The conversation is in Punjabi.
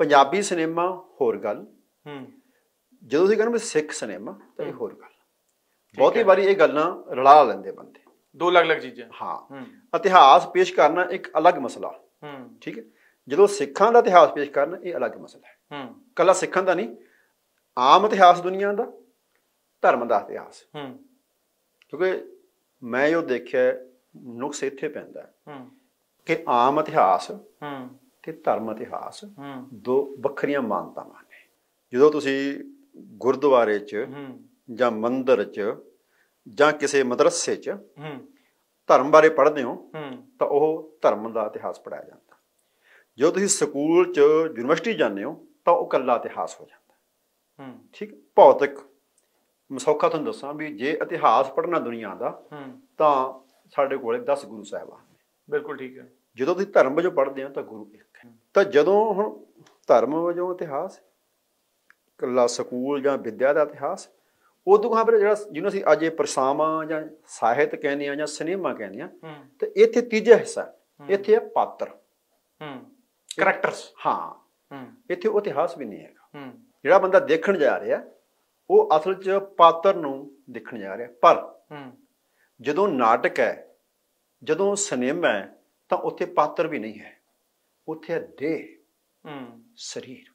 ਪੰਜਾਬੀ ਸਿਨੇਮਾ ਹੋਰ ਗੱਲ ਹੂੰ ਜਦੋਂ ਤੁਸੀਂ ਕਹਿੰਦੇ ਸਿੱਖ ਸਿਨੇਮਾ ਤਾਂ ਇਹ ਹੋਰ ਗੱਲ ਬਹੁਤੀ ਵਾਰੀ ਇਹ ਗੱਲਾਂ ਰਲਾ ਲੈਂਦੇ ਬੰਦੇ ਦੋ ਅਲੱਗ-ਅਲੱਗ ਚੀਜ਼ਾਂ ਹਾਂ ਇਤਿਹਾਸ ਪੇਸ਼ ਕਰਨਾ ਇੱਕ ਅਲੱਗ ਮਸਲਾ ਹੂੰ ਠੀਕ ਹੈ ਜਦੋਂ ਸਿੱਖਾਂ ਦਾ ਇਤਿਹਾਸ ਪੇਸ਼ ਕਰਨਾ ਇਹ ਅਲੱਗ ਮਸਲਾ ਹੈ ਹੂੰ ਕੱਲਾ ਸਿੱਖਾਂ ਦਾ ਨਹੀਂ ਆਮ ਇਤਿਹਾਸ ਦੁਨੀਆ ਦਾ ਧਰਮ ਦਾ ਇਤਿਹਾਸ ਹੂੰ ਕਿਉਂਕਿ ਮੈਂ ਇਹ ਦੇਖਿਆ ਨੁਕਸ ਇੱਥੇ ਪੈਂਦਾ ਹੂੰ ਕਿ ਆਮ ਇਤਿਹਾਸ ਹੂੰ ਤੇ ਧਰਮ ਇਤਿਹਾਸ ਦੋ ਵੱਖਰੀਆਂ ਮਾਨਤਾਵਾਂ ਨੇ ਜਦੋਂ ਤੁਸੀਂ ਗੁਰਦੁਆਰੇ 'ਚ ਜਾਂ ਮੰਦਿਰ 'ਚ ਜਾਂ ਕਿਸੇ ਮਦਰਸੇ 'ਚ ਧਰਮ ਬਾਰੇ ਪੜ੍ਹਦੇ ਹੋ ਤਾਂ ਉਹ ਧਰਮ ਦਾ ਇਤਿਹਾਸ ਪੜਾਇਆ ਜਾਂਦਾ ਜਦੋਂ ਤੁਸੀਂ ਸਕੂਲ 'ਚ ਯੂਨੀਵਰਸਿਟੀ ਜਾਂਦੇ ਹੋ ਤਾਂ ਉਹ ਕੱਲਾ ਇਤਿਹਾਸ ਹੋ ਜਾਂਦਾ ਠੀਕ ਭੌਤਿਕ ਮਸੌਖਾ ਤੁਹਾਨੂੰ ਦੱਸਾਂ ਵੀ ਜੇ ਇਤਿਹਾਸ ਪੜ੍ਹਨਾ ਦੁਨੀਆ ਦਾ ਤਾਂ ਸਾਡੇ ਕੋਲੇ 10 ਗੁਰੂ ਸਾਹਿਬਾਨ ਬਿਲਕੁਲ ਠੀਕ ਹੈ ਜਦੋਂ ਤੁਸੀਂ ਧਰਮ ਵਜੋਂ ਪੜ੍ਹਦੇ ਹੋ ਤਾਂ ਗੁਰੂ ਇੱਕ ਹੈ ਤਾਂ ਜਦੋਂ ਹੁਣ ਧਰਮ ਵਜੋਂ ਇਤਿਹਾਸ ਕੱਲਾ ਸਕੂਲ ਜਾਂ ਵਿਦਿਆ ਦਾ ਇਤਿਹਾਸ ਉਦੋਂ ਹਾਂ ਫਿਰ ਜਿਹੜਾ ਜਿਹਨੂੰ ਅਸੀਂ ਅੱਜ ਇਹ ਪਰਸਾਵਾ ਜਾਂ ਸਾਹਿਤ ਕਹਿੰਦੇ ਆ ਜਾਂ ਸਿਨੇਮਾ ਕਹਿੰਦੇ ਆ ਤੇ ਇੱਥੇ ਤੀਜਾ ਹਿੱਸਾ ਇੱਥੇ ਆ ਪਾਤਰ ਹੂੰ ਕੈਰੈਕਟਰਸ ਹਾਂ ਇੱਥੇ ਉਹ ਇਤਿਹਾਸ ਵੀ ਨਹੀਂ ਹੈਗਾ ਜਿਹੜਾ ਬੰਦਾ ਦੇਖਣ ਜਾ ਰਿਹਾ ਉਹ ਅਸਲ 'ਚ ਪਾਤਰ ਨੂੰ ਦੇਖਣ ਜਾ ਰਿਹਾ ਪਰ ਜਦੋਂ ਨਾਟਕ ਹੈ ਜਦੋਂ ਸਿਨੇਮਾ ਹੈ ਤਾਂ ਉੱਥੇ ਪਾਤਰ ਵੀ ਨਹੀਂ ਹੈ ਉੱਥੇ ਹੈ ਦੇਹ ਹੂੰ ਸਰੀਰ